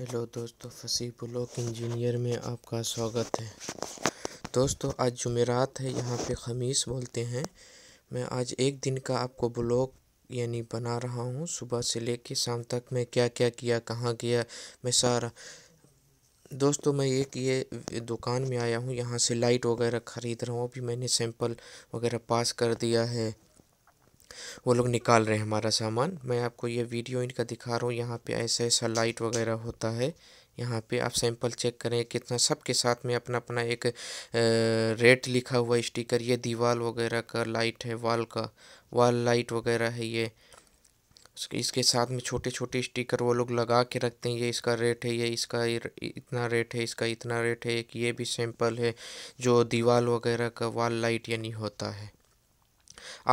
hello दोस्तों फसी block engineer में आपका स्वागत है दोस्तों आज जुमेरात है यहाँ पे खमीस बोलते हैं मैं आज एक दिन का आपको ब्लॉक यानी बना रहा हूँ सुबह से लेके शाम तक मैं क्या क्या किया कहाँ गया मैं सारा दोस्तों मैं एक ये दुकान में आया हूँ यहाँ से लाइट वगैरह ख़रीद रहा हूँ अभी मैंने सैंपल वगैरह पास कर दिया है वो लोग निकाल रहे हैं हमारा सामान मैं आपको ये वीडियो इनका दिखा रहा हूँ यहाँ पे ऐसा ऐसा लाइट वगैरह होता है यहाँ पे आप सैंपल चेक करें कितना सब के साथ में अपना अपना एक रेट लिखा हुआ स्टिकर ये दीवार वगैरह का लाइट है वाल का वाल लाइट वगैरह है ये इसके साथ में छोटे छोटे स्टिकर वो लोग लगा के रखते हैं ये इसका रेट है ये इसका इतना रेट है इसका इतना रेट है एक ये भी सैंपल है जो दीवार वगैरह का वाल लाइट यानी होता है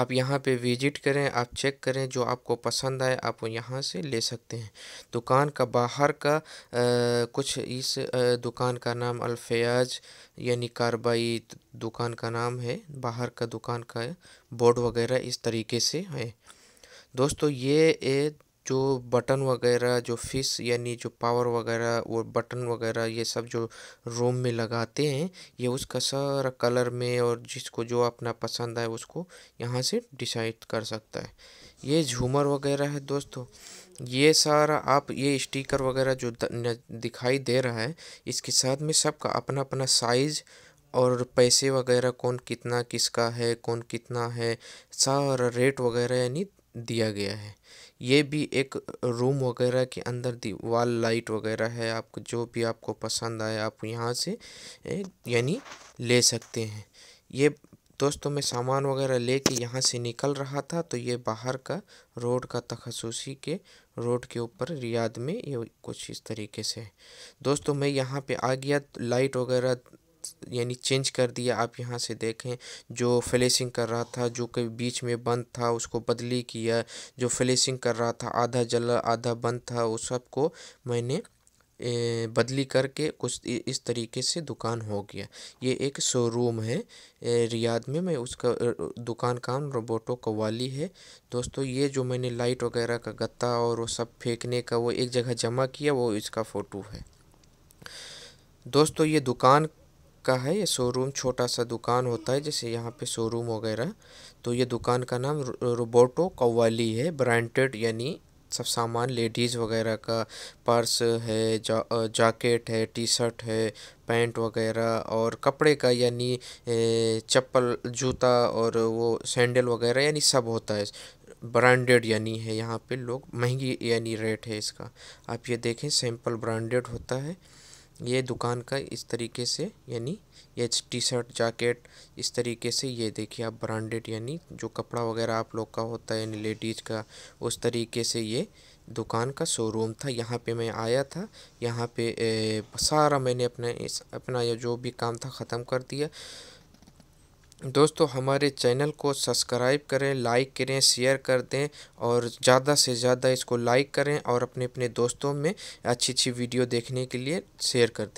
आप यहाँ पे विजिट करें आप चेक करें जो आपको पसंद आए आप यहाँ से ले सकते हैं दुकान का बाहर का आ, कुछ इस आ, दुकान का नाम अल्फयाज यानी कार्रवाई दुकान का नाम है बाहर का दुकान का बोर्ड वगैरह इस तरीके से है दोस्तों ये ए जो बटन वगैरह जो फिश यानी जो पावर वगैरह वो बटन वगैरह ये सब जो रोम में लगाते हैं ये उसका सारा कलर में और जिसको जो अपना पसंद आए उसको यहाँ से डिसाइड कर सकता है ये झूमर वगैरह है दोस्तों ये सारा आप ये स्टिकर वगैरह जो दिखाई दे रहा है इसके साथ में सबका अपना अपना साइज़ और पैसे वगैरह कौन कितना किसका है कौन कितना है सारा रेट वगैरह यानी दिया गया है ये भी एक रूम वगैरह के अंदर वाल लाइट वगैरह है आपको जो भी आपको पसंद आए आप यहाँ से यानी ले सकते हैं ये दोस्तों मैं सामान वगैरह लेके यहाँ से निकल रहा था तो ये बाहर का रोड का तखसूसी के रोड के ऊपर रियाद में ये कुछ इस तरीके से दोस्तों मैं यहाँ पे आ गया लाइट वगैरह यानी चेंज कर दिया आप यहाँ से देखें जो फ्लेसिंग कर रहा था जो कि बीच में बंद था उसको बदली किया जो फ्लेसिंग कर रहा था आधा जला आधा बंद था उस सब को मैंने बदली करके कुछ इस तरीके से दुकान हो गया ये एक शोरूम है रियाद में मैं उसका दुकान काम रोबोटो कवाली है दोस्तों ये जो मैंने लाइट वगैरह का गत्ता और वो सब फेंकने का वो एक जगह जमा किया वो इसका फ़ोटो है दोस्तों ये दुकान का है ये शोरूम छोटा सा दुकान होता है जैसे यहाँ पे शोरूम वगैरह तो ये दुकान का नाम रोबोटो कवाली है ब्रांडेड यानी सब सामान लेडीज़ वगैरह का पर्स है जा, जाकेट है टी शर्ट है पैंट वगैरह और कपड़े का यानी चप्पल जूता और वो सैंडल वगैरह यानी सब होता है ब्रांडेड यानी है यहाँ पे लोग महंगी यानी रेट है इसका आप ये देखें सैंपल ब्रांडेड होता है ये दुकान का इस तरीके से यानी ये टी शर्ट जैकेट इस तरीके से ये देखिए आप ब्रांडेड यानी जो कपड़ा वगैरह आप लोग का होता है यानी लेडीज़ का उस तरीके से ये दुकान का शोरूम था यहाँ पे मैं आया था यहाँ पे ए, सारा मैंने अपने इस अपना ये जो भी काम था ख़त्म कर दिया दोस्तों हमारे चैनल को सब्सक्राइब करें लाइक करें शेयर कर दें और ज़्यादा से ज़्यादा इसको लाइक करें और अपने अपने दोस्तों में अच्छी अच्छी वीडियो देखने के लिए शेयर कर दें